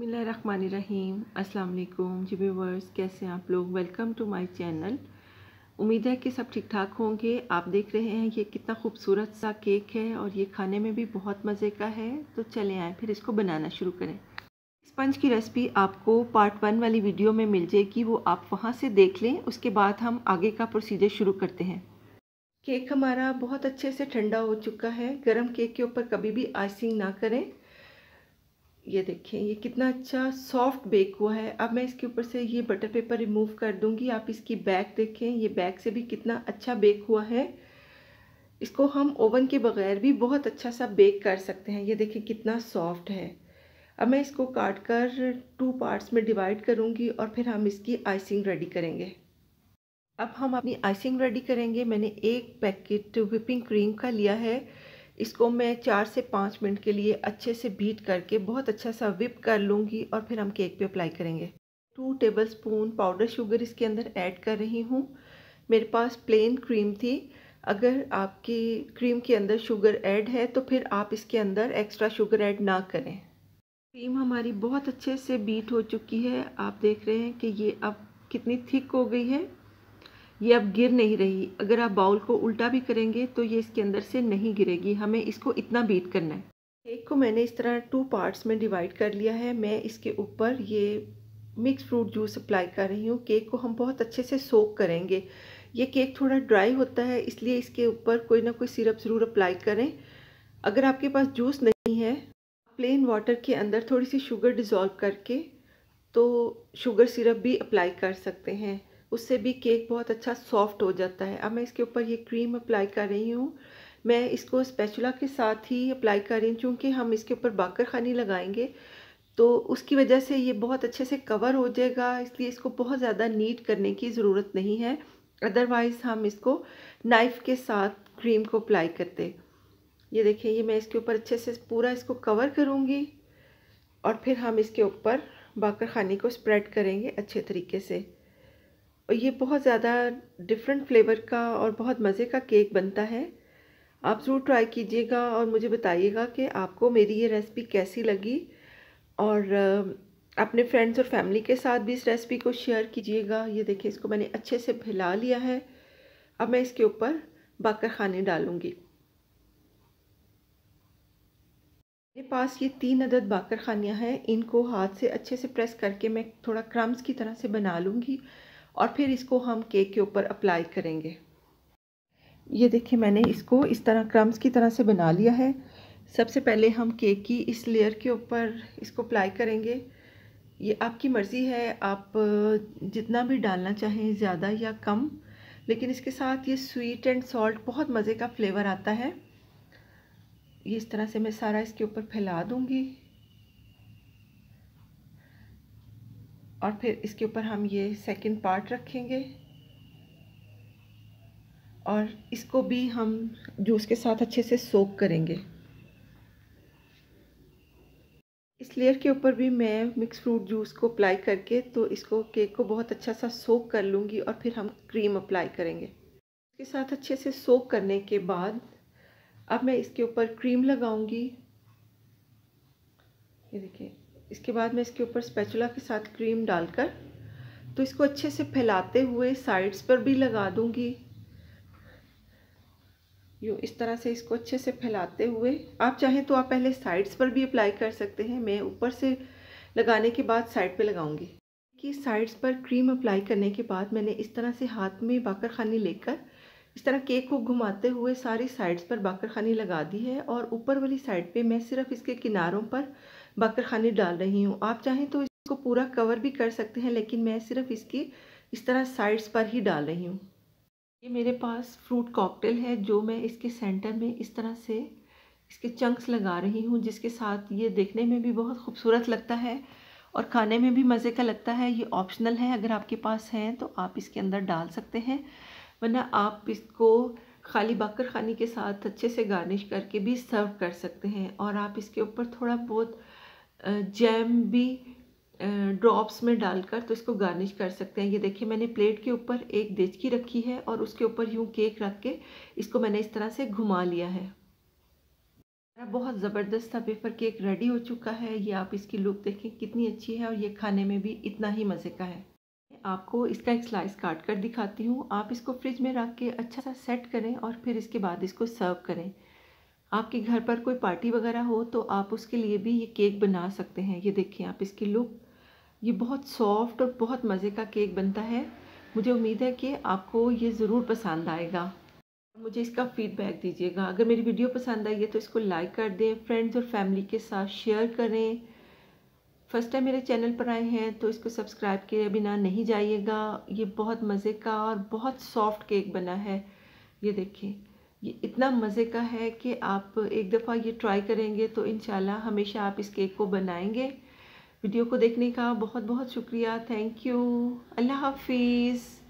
बसमीम अल्लाम जी व्यूवर्स कैसे आप लोग वेलकम टू माय चैनल उम्मीद है कि सब ठीक ठाक होंगे आप देख रहे हैं ये कितना खूबसूरत सा केक है और ये खाने में भी बहुत मज़े का है तो चले आए फिर इसको बनाना शुरू करें स्पंज की रेसिपी आपको पार्ट वन वाली वीडियो में मिल जाएगी वो आप वहाँ से देख लें उसके बाद हम आगे का प्रोसीजर शुरू करते हैं केक हमारा बहुत अच्छे से ठंडा हो चुका है गर्म केक के ऊपर कभी भी आइसिंग ना करें ये देखें ये कितना अच्छा सॉफ्ट बेक हुआ है अब मैं इसके ऊपर से ये बटर पेपर रिमूव कर दूंगी आप इसकी बैक देखें ये बैक से भी कितना अच्छा बेक हुआ है इसको हम ओवन के बग़ैर भी बहुत अच्छा सा बेक कर सकते हैं ये देखें कितना सॉफ्ट है अब मैं इसको काट कर टू पार्ट्स में डिवाइड करूँगी और फिर हम इसकी आइसिंग रेडी करेंगे अब हम अपनी आइसिंग रेडी करेंगे मैंने एक पैकेट विपिंग क्रीम का लिया है इसको मैं चार से पाँच मिनट के लिए अच्छे से बीट करके बहुत अच्छा सा विप कर लूँगी और फिर हम केक पे अप्लाई करेंगे two tablespoon powder sugar इसके अंदर ऐड कर रही हूँ मेरे पास प्लेन क्रीम थी अगर आपकी क्रीम के अंदर शुगर ऐड है तो फिर आप इसके अंदर एक्स्ट्रा शुगर ऐड ना करें क्रीम हमारी बहुत अच्छे से बीट हो चुकी है आप देख रहे हैं कि ये अब कितनी थिक हो गई है ये अब गिर नहीं रही अगर आप बाउल को उल्टा भी करेंगे तो ये इसके अंदर से नहीं गिरेगी हमें इसको इतना बीट करना है केक को मैंने इस तरह टू पार्ट्स में डिवाइड कर लिया है मैं इसके ऊपर ये मिक्स फ्रूट जूस अप्लाई कर रही हूँ केक को हम बहुत अच्छे से सोक करेंगे ये केक थोड़ा ड्राई होता है इसलिए इसके ऊपर कोई ना कोई सिरप ज़रूर अप्लाई करें अगर आपके पास जूस नहीं है प्लेन वाटर के अंदर थोड़ी सी शुगर डिज़ोल्व करके तो शुगर सिरप भी अप्लाई कर सकते हैं उससे भी केक बहुत अच्छा सॉफ्ट हो जाता है अब मैं इसके ऊपर ये क्रीम अप्लाई कर रही हूँ मैं इसको स्पेचुला के साथ ही अप्लाई कर रही हूँ क्योंकि हम इसके ऊपर बाकर खानी लगाएंगे तो उसकी वजह से ये बहुत अच्छे से कवर हो जाएगा इसलिए इसको बहुत ज़्यादा नीट करने की ज़रूरत नहीं है अदरवाइज़ हम इसको नाइफ़ के साथ क्रीम को अप्लाई करते ये देखिए ये मैं इसके ऊपर अच्छे से पूरा इसको कवर करूँगी और फिर हम इसके ऊपर बाकर खानी को स्प्रेड करेंगे अच्छे तरीके से ये बहुत ज़्यादा डिफरेंट फ्लेवर का और बहुत मज़े का केक बनता है आप ज़रूर ट्राई कीजिएगा और मुझे बताइएगा कि आपको मेरी ये रेसिपी कैसी लगी और अपने फ्रेंड्स और फैमिली के साथ भी इस रेसिपी को शेयर कीजिएगा ये देखिए इसको मैंने अच्छे से फैला लिया है अब मैं इसके ऊपर बाकर खाने डालूँगी मेरे पास ये तीन अदद बाकर खानियाँ हैं इनको हाथ से अच्छे से प्रेस करके मैं थोड़ा क्रम्स की तरह से बना लूँगी और फिर इसको हम केक के ऊपर अप्लाई करेंगे ये देखिए मैंने इसको इस तरह क्रम्स की तरह से बना लिया है सबसे पहले हम केक की इस लेयर के ऊपर इसको अप्लाई करेंगे ये आपकी मर्ज़ी है आप जितना भी डालना चाहें ज़्यादा या कम लेकिन इसके साथ ये स्वीट एंड सॉल्ट बहुत मज़े का फ्लेवर आता है ये इस तरह से मैं सारा इसके ऊपर फैला दूँगी और फिर इसके ऊपर हम ये सेकंड पार्ट रखेंगे और इसको भी हम जूस के साथ अच्छे से सोक करेंगे इस लेयर के ऊपर भी मैं मिक्स फ्रूट जूस को अप्लाई करके तो इसको केक को बहुत अच्छा सा सोक कर लूँगी और फिर हम क्रीम अप्लाई करेंगे इसके साथ अच्छे से सोक करने के बाद अब मैं इसके ऊपर क्रीम लगाऊंगी ये देखिए इसके बाद मैं इसके ऊपर स्पैचुला के साथ क्रीम डालकर तो इसको अच्छे से फैलाते हुए साइड्स पर भी लगा दूंगी यूँ इस तरह से इसको अच्छे से फैलाते हुए आप चाहें तो आप पहले साइड्स पर भी अप्लाई कर सकते हैं मैं ऊपर से लगाने के बाद साइड पे लगाऊंगी कि साइड्स पर क्रीम अप्लाई करने के बाद मैंने इस तरह से हाथ में बाकर खानी लेकर इस तरह केक को घुमाते हुए सारी साइड्स पर बाकर खानी लगा दी है और ऊपर वाली साइड पे मैं सिर्फ इसके किनारों पर बाकर खानी डाल रही हूँ आप चाहें तो इसको पूरा कवर भी कर सकते हैं लेकिन मैं सिर्फ इसकी इस तरह साइड्स पर ही डाल रही हूँ ये मेरे पास फ्रूट कॉकटेल है जो मैं इसके सेंटर में इस तरह से इसके चंक्स लगा रही हूँ जिसके साथ ये देखने में भी बहुत खूबसूरत लगता है और खाने में भी मज़े का लगता है ये ऑप्शनल है अगर आपके पास हैं तो आप इसके अंदर डाल सकते हैं वरना आप इसको खाली बाकर खानी के साथ अच्छे से गार्निश करके भी सर्व कर सकते हैं और आप इसके ऊपर थोड़ा बहुत जैम भी ड्रॉप्स में डालकर तो इसको गार्निश कर सकते हैं ये देखिए मैंने प्लेट के ऊपर एक देचकी रखी है और उसके ऊपर यूँ केक रख के इसको मैंने इस तरह से घुमा लिया है मेरा बहुत ज़बरदस्त था पेपर केक रेडी हो चुका है ये आप इसकी लुक देखें कितनी अच्छी है और ये खाने में भी इतना ही मज़े का है आपको इसका एक स्लाइस काट कर दिखाती हूँ आप इसको फ्रिज में रख के अच्छा सा सेट करें और फिर इसके बाद इसको सर्व करें आपके घर पर कोई पार्टी वगैरह हो तो आप उसके लिए भी ये केक बना सकते हैं ये देखिए आप इसकी लुक ये बहुत सॉफ्ट और बहुत मज़े का केक बनता है मुझे उम्मीद है कि आपको ये ज़रूर पसंद आएगा मुझे इसका फीडबैक दीजिएगा अगर मेरी वीडियो पसंद आई है तो इसको लाइक कर दें फ्रेंड्स और फैमिली के साथ शेयर करें फर्स्ट टाइम मेरे चैनल पर आए हैं तो इसको सब्सक्राइब किए बिना नहीं जाइएगा ये बहुत मज़े का और बहुत सॉफ्ट केक बना है ये देखिए ये इतना मज़े का है कि आप एक दफ़ा ये ट्राई करेंगे तो इन हमेशा आप इस केक को बनाएंगे वीडियो को देखने का बहुत बहुत शुक्रिया थैंक यू अल्लाह हाफिज़